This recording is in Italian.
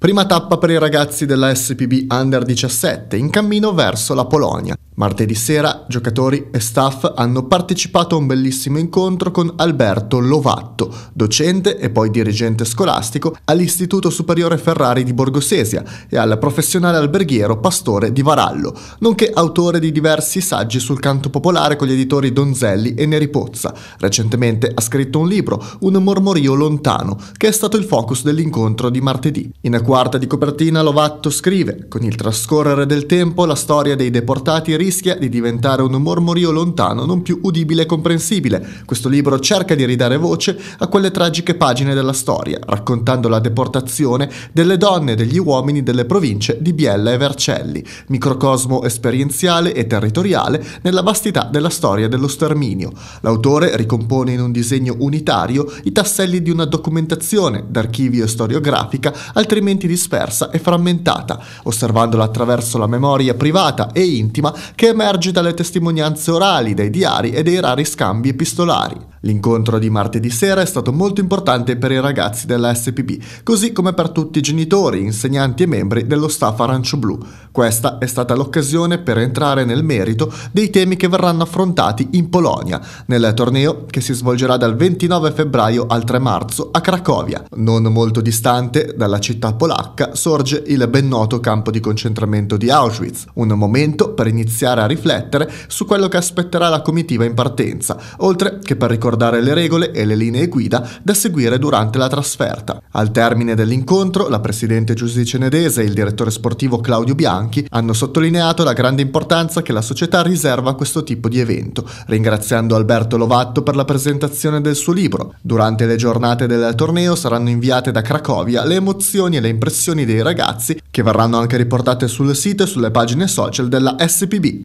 Prima tappa per i ragazzi della SPB Under 17 in cammino verso la Polonia. Martedì sera giocatori e staff hanno partecipato a un bellissimo incontro con Alberto Lovatto, docente e poi dirigente scolastico all'Istituto Superiore Ferrari di Borgosesia e al professionale alberghiero Pastore di Varallo, nonché autore di diversi saggi sul canto popolare con gli editori Donzelli e Neri Pozza. Recentemente ha scritto un libro, Un mormorio lontano, che è stato il focus dell'incontro di martedì. In quarta di copertina Lovatto scrive Con il trascorrere del tempo la storia dei deportati rischia di diventare un mormorio lontano, non più udibile e comprensibile. Questo libro cerca di ridare voce a quelle tragiche pagine della storia, raccontando la deportazione delle donne e degli uomini delle province di Biella e Vercelli, microcosmo esperienziale e territoriale nella vastità della storia dello sterminio. L'autore ricompone in un disegno unitario i tasselli di una documentazione d'archivio storiografica altrimenti altrimenti dispersa e frammentata, osservandola attraverso la memoria privata e intima che emerge dalle testimonianze orali, dai diari e dei rari scambi epistolari. L'incontro di martedì sera è stato molto importante per i ragazzi della SPB, così come per tutti i genitori, insegnanti e membri dello staff arancio-blu. Questa è stata l'occasione per entrare nel merito dei temi che verranno affrontati in Polonia, nel torneo che si svolgerà dal 29 febbraio al 3 marzo a Cracovia. Non molto distante dalla città polacca sorge il ben noto campo di concentramento di Auschwitz, un momento per iniziare a riflettere su quello che aspetterà la comitiva in partenza, oltre che per ricordare ricordare le regole e le linee guida da seguire durante la trasferta. Al termine dell'incontro, la presidente Giuseppe Cenedese e il direttore sportivo Claudio Bianchi hanno sottolineato la grande importanza che la società riserva a questo tipo di evento, ringraziando Alberto Lovatto per la presentazione del suo libro. Durante le giornate del torneo saranno inviate da Cracovia le emozioni e le impressioni dei ragazzi che verranno anche riportate sul sito e sulle pagine social della SPB.